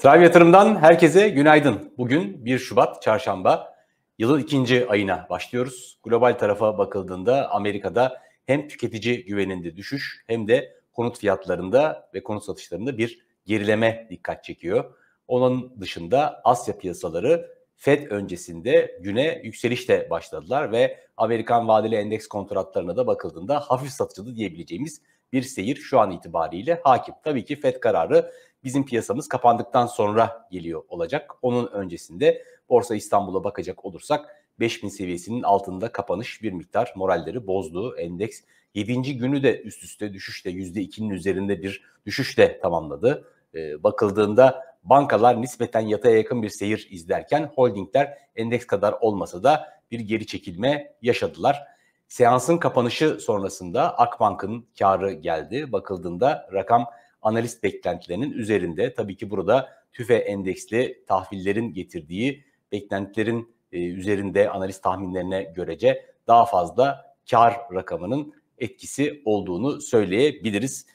Trav Yatırım'dan herkese günaydın. Bugün 1 Şubat Çarşamba. Yılın ikinci ayına başlıyoruz. Global tarafa bakıldığında Amerika'da hem tüketici güveninde düşüş hem de konut fiyatlarında ve konut satışlarında bir gerileme dikkat çekiyor. Onun dışında Asya piyasaları FED öncesinde güne yükselişte başladılar ve Amerikan vadeli endeks kontratlarına da bakıldığında hafif satıcılı diyebileceğimiz bir seyir şu an itibariyle hakim. Tabii ki FED kararı bizim piyasamız kapandıktan sonra geliyor olacak. Onun öncesinde Borsa İstanbul'a bakacak olursak 5000 seviyesinin altında kapanış bir miktar moralleri bozdu. Endeks 7. günü de üst üste düşüşle %2'nin üzerinde bir düşüşle tamamladı. E, bakıldığında bankalar nispeten yataya yakın bir seyir izlerken holdingler endeks kadar olmasa da bir geri çekilme yaşadılar. Seansın kapanışı sonrasında Akbank'ın karı geldi. Bakıldığında rakam analist beklentilerinin üzerinde. Tabii ki burada tüfe endeksli tahvillerin getirdiği beklentilerin e, üzerinde analist tahminlerine görece daha fazla kar rakamının etkisi olduğunu söyleyebiliriz.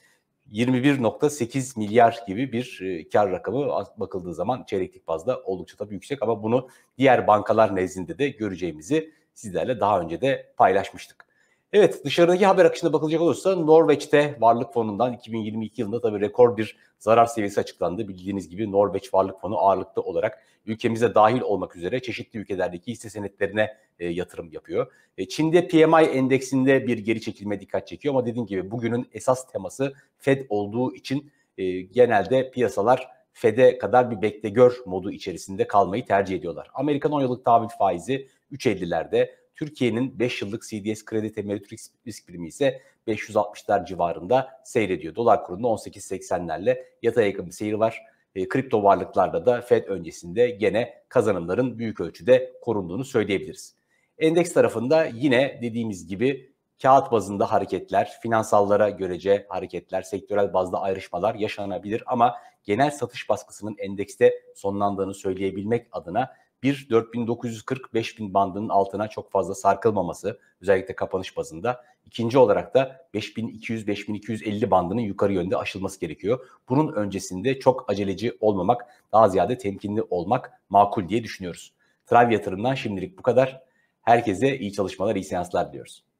21.8 milyar gibi bir e, kar rakamı bakıldığı zaman çeyreklik bazda oldukça tabii yüksek ama bunu diğer bankalar nezdinde de göreceğimizi sizlerle daha önce de paylaşmıştık. Evet dışarıdaki haber akışına bakılacak olursa Norveç'te varlık fonundan 2022 yılında tabii rekor bir zarar seviyesi açıklandı. Bildiğiniz gibi Norveç varlık fonu ağırlıklı olarak ülkemize dahil olmak üzere çeşitli ülkelerdeki hisse senetlerine e, yatırım yapıyor. E, Çin'de PMI endeksinde bir geri çekilme dikkat çekiyor ama dediğim gibi bugünün esas teması Fed olduğu için e, genelde piyasalar Fed'e kadar bir bekle gör modu içerisinde kalmayı tercih ediyorlar. Amerikan 10 yıllık tahvil faizi 3.50'lerde. Türkiye'nin 5 yıllık CDS kredi temerrüt risk primi ise 560'lar civarında seyrediyor. Dolar kurunda 18.80'lerle yatay yakın bir seyir var. E, kripto varlıklarda da FED öncesinde gene kazanımların büyük ölçüde korunduğunu söyleyebiliriz. Endeks tarafında yine dediğimiz gibi kağıt bazında hareketler, finansallara görece hareketler, sektörel bazda ayrışmalar yaşanabilir ama genel satış baskısının endekste sonlandığını söyleyebilmek adına bir 4940-5000 bandının altına çok fazla sarkılmaması özellikle kapanış bazında. İkinci olarak da 5200-5250 bandının yukarı yönde aşılması gerekiyor. Bunun öncesinde çok aceleci olmamak, daha ziyade temkinli olmak makul diye düşünüyoruz. Trav yatırımdan şimdilik bu kadar. Herkese iyi çalışmalar, iyi seanslar diliyoruz.